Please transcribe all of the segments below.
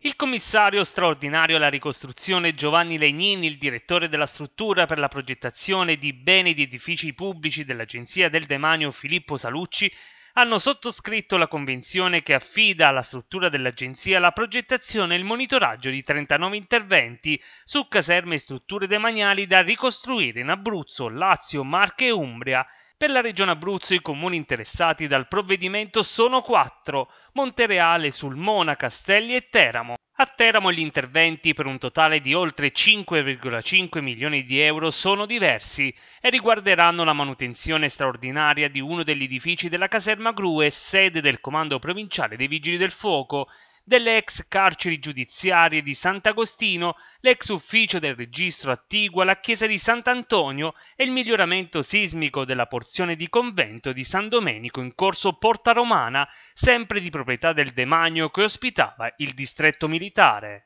Il commissario straordinario alla ricostruzione Giovanni Legnini, il direttore della struttura per la progettazione di beni ed edifici pubblici dell'Agenzia del Demanio Filippo Salucci, hanno sottoscritto la convenzione che affida alla struttura dell'Agenzia la progettazione e il monitoraggio di 39 interventi su caserme e strutture demaniali da ricostruire in Abruzzo, Lazio, Marche e Umbria per la Regione Abruzzo i comuni interessati dal provvedimento sono quattro, Montereale, Sulmona, Castelli e Teramo. A Teramo gli interventi per un totale di oltre 5,5 milioni di euro sono diversi e riguarderanno la manutenzione straordinaria di uno degli edifici della caserma Grue, sede del Comando Provinciale dei Vigili del Fuoco, delle ex carceri giudiziarie di Sant'Agostino, l'ex ufficio del registro attiguo alla chiesa di Sant'Antonio e il miglioramento sismico della porzione di convento di San Domenico in corso Porta Romana, sempre di proprietà del demanio che ospitava il distretto militare.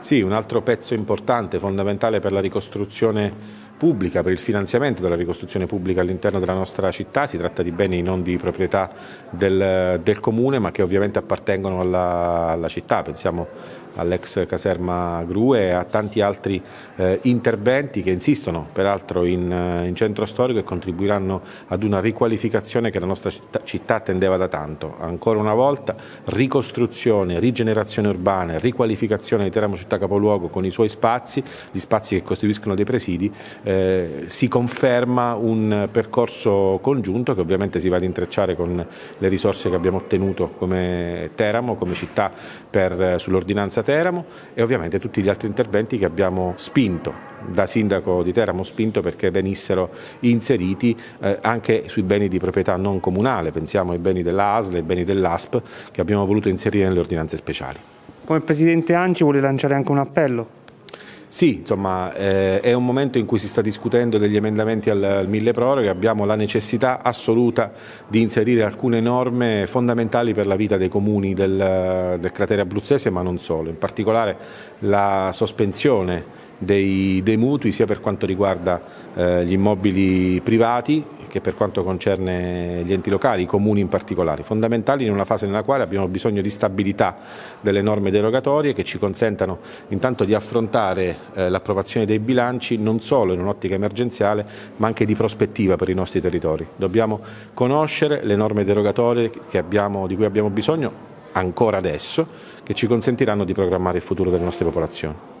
Sì, un altro pezzo importante, fondamentale per la ricostruzione pubblica, per il finanziamento della ricostruzione pubblica all'interno della nostra città, si tratta di beni non di proprietà del, del comune ma che ovviamente appartengono alla, alla città, pensiamo all'ex caserma Grue e a tanti altri eh, interventi che insistono peraltro in, eh, in, centro storico e contribuiranno ad una riqualificazione che la nostra città, città tendeva da tanto. Ancora una volta ricostruzione, rigenerazione urbana, riqualificazione di Teramo città capoluogo con i suoi spazi, gli spazi che costituiscono dei presidi, eh, si conferma un percorso congiunto che ovviamente si va ad intrecciare con le risorse che abbiamo ottenuto come Teramo, come città per, eh, sull'ordinanza Forza Teramo e ovviamente tutti gli altri interventi che abbiamo spinto da sindaco di Teramo spinto perché venissero inseriti eh, anche sui beni di proprietà non comunale, pensiamo ai beni dell'ASL, ai beni dell'ASP che abbiamo voluto inserire nelle ordinanze speciali. Come Presidente Anci vuole lanciare anche un appello sì, insomma, eh, è un momento in cui si sta discutendo degli emendamenti al, al mille proroghe, abbiamo la necessità assoluta di inserire alcune norme fondamentali per la vita dei comuni del, del cratere abruzzese, ma non solo, in particolare la sospensione dei, dei mutui sia per quanto riguarda eh, gli immobili privati che per quanto concerne gli enti locali, i comuni in particolare, fondamentali in una fase nella quale abbiamo bisogno di stabilità delle norme derogatorie che ci consentano intanto di affrontare eh, l'approvazione dei bilanci non solo in un'ottica emergenziale ma anche di prospettiva per i nostri territori. Dobbiamo conoscere le norme derogatorie abbiamo, di cui abbiamo bisogno ancora adesso che ci consentiranno di programmare il futuro delle nostre popolazioni.